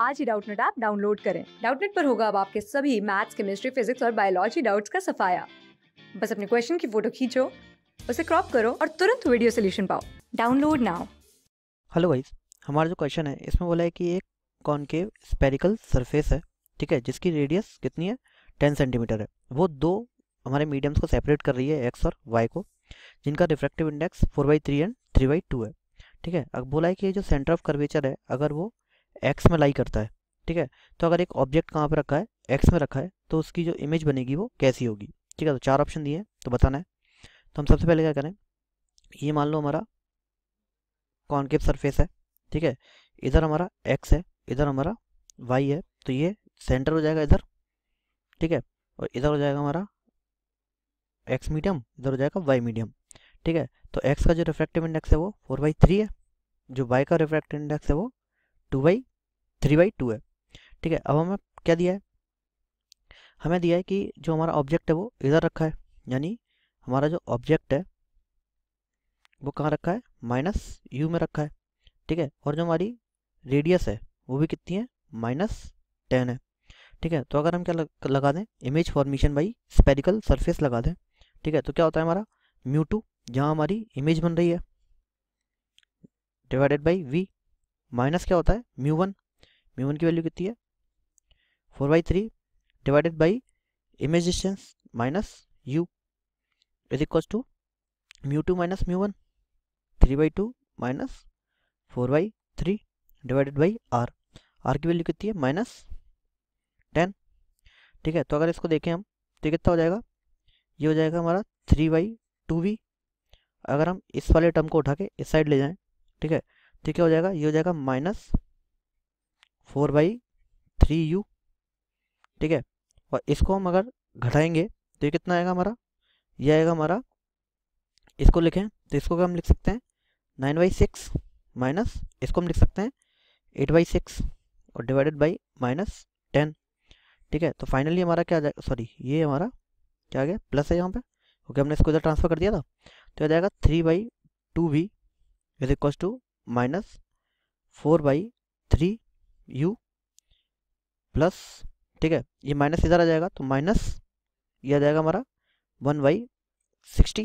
आज ही Doubtnut app download करें डाउटनेट पर होगा अब आपके सभी मैथ्स केमिस्ट्री फिजिक्स और बायोलॉजी डाउट्स का सफाया बस अपने क्वेश्चन की फोटो खींचो उसे क्रॉप करो और तुरंत वीडियो सोल्यूशन पाओ डाउनलोड नाउ हेलो गाइस हमारा जो क्वेश्चन है इसमें बोला है कि एक कॉनकेव स्पेरिकल सरफेस है ठीक है जिसकी रेडियस कितनी है टेन सेंटीमीटर है वो दो हमारे मीडियम्स को सेपरेट कर रही है एक्स और वाई को जिनका refractive index four by three and three by two है ठीक है अब बोला है कि जो सेंटर ऑफ कर्वेचर है अगर वो एक्स में लाई करता है ठीक है तो अगर एक ऑब्जेक्ट कहाँ पर रखा है एक्स में रखा है तो उसकी जो इमेज बनेगी वो कैसी होगी ठीक है तो चार ऑप्शन दिए हैं तो बताना है तो हम सबसे पहले क्या करें ये मान लो हमारा कॉन्केव सरफेस है ठीक है इधर हमारा एक्स है इधर हमारा वाई है तो ये सेंटर हो जाएगा इधर ठीक है और इधर हो जाएगा हमारा एक्स मीडियम इधर हो जाएगा वाई मीडियम ठीक है तो एक्स का जो रिफ्रैक्टिव इंडेक्स है वो फोर बाई थ्री है जो वाई का रिफ्रैक्टिव इंडेक्स है वो two by three by two है ठीक है अब हमें क्या दिया है हमें दिया है कि जो हमारा ऑब्जेक्ट है वो इधर रखा है यानी हमारा जो ऑब्जेक्ट है वो कहाँ रखा है माइनस यू में रखा है ठीक है और जो हमारी रेडियस है वो भी कितनी है माइनस टेन है ठीक है तो अगर हम क्या लगा दें image formation by spherical surface लगा दें ठीक है तो क्या होता है हमारा म्यू टू जहाँ हमारी इमेज बन रही है डिवाइडेड बाई वी माइनस क्या होता है म्यू वन म्यू वन की वैल्यू कितनी है four by three divided by image distance minus u is equals to mu two minus mu one three by two minus four by three divided by R R की value कितनी है minus ten ठीक है तो अगर इसको देखें हम तो कितना हो जाएगा ये हो जाएगा हमारा थ्री बाई टू वी अगर हम इस वाले टर्म को उठा के इस साइड ले जाएं ठीक है तो क्या हो जाएगा ये हो जाएगा minus four by three u ठीक है और इसको हम अगर घटाएंगे तो ये कितना आएगा हमारा ये आएगा हमारा इसको लिखें तो इसको हम लिख सकते हैं नाइन बाई सिक्स माइनस इसको हम लिख सकते हैं एट बाई सिक्स और डिवाइडेड बाई माइनस टेन ठीक है तो फाइनली हमारा क्या आ सॉरी ये हमारा क्या आ गया प्लस है यहाँ पे ओके हमने इसको इधर ट्रांसफर कर दिया था तो आ जाएगा three by two v is equal to minus four by three u plus ठीक है ये माइनस इधर आ जाएगा तो माइनस ये आ जाएगा हमारा वन बाई सिक्सटी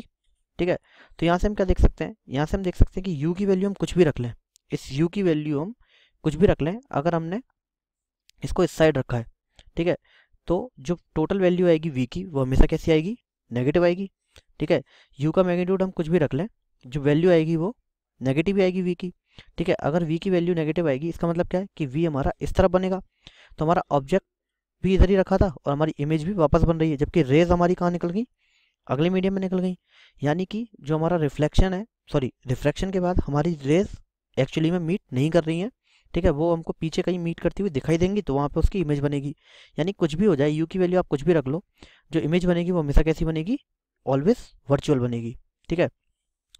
ठीक है तो यहाँ से हम क्या देख सकते हैं यहाँ से हम देख सकते हैं कि u की वैल्यू हम कुछ भी रख लें इस u की वैल्यू हम कुछ भी रख लें अगर हमने इसको इस साइड रखा है ठीक है तो जो टोटल वैल्यू आएगी v की वो हमेशा कैसी आएगी नेगेटिव आएगी ठीक है u का मैग्नीट्यूड हम कुछ भी रख लें जो वैल्यू आएगी वो नेगेटिव ही आएगी वी की ठीक है अगर वी की वैल्यू नेगेटिव आएगी इसका मतलब क्या है कि वी हमारा इस तरफ बनेगा तो हमारा ऑब्जेक्ट भी इधर ही रखा था और हमारी इमेज भी वापस बन रही है जबकि रेज हमारी कहाँ निकल गई अगले मीडियम में निकल गई यानी कि जो हमारा रिफ्लेक्शन है सॉरी रिफ्लेक्शन के बाद हमारी रेज एक्चुअली में मीट नहीं कर रही है ठीक है वो हमको पीछे कहीं मीट करती हुई दिखाई देंगी तो वहाँ पे उसकी इमेज बनेगी यानी कुछ भी हो जाए यू की वैल्यू आप कुछ भी रख लो जो इमेज बनेगी वो हमेशा कैसी बनेगी ऑलवेज वर्चुअल बनेगी ठीक है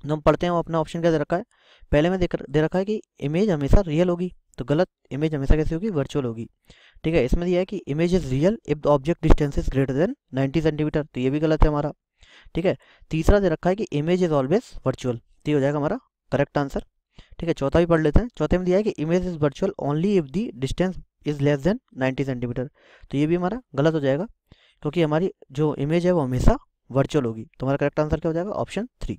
जो हम पढ़ते हैं वो अपना ऑप्शन क्या दे रखा है पहले में देख दे रखा है कि इमेज हमेशा रियल होगी तो गलत इमेज हमेशा कैसी होगी वर्चुअल होगी ठीक है इसमें दिया है कि image is real if the object distance is greater than 90 centimetre तो ये भी गलत है हमारा ठीक है तीसरा दे रखा है कि इमेज इज ऑलवेज वर्चुअल तो ये हो जाएगा हमारा करेक्ट आंसर ठीक है चौथा भी पढ़ लेते हैं चौथे में दिया है कि image is virtual only if the distance is less than 90 centimetre तो ये भी हमारा गलत हो जाएगा क्योंकि हमारी जो इमेज है वो हमेशा वर्चुअल होगी तो हमारा करेक्ट आंसर क्या हो जाएगा ऑप्शन थ्री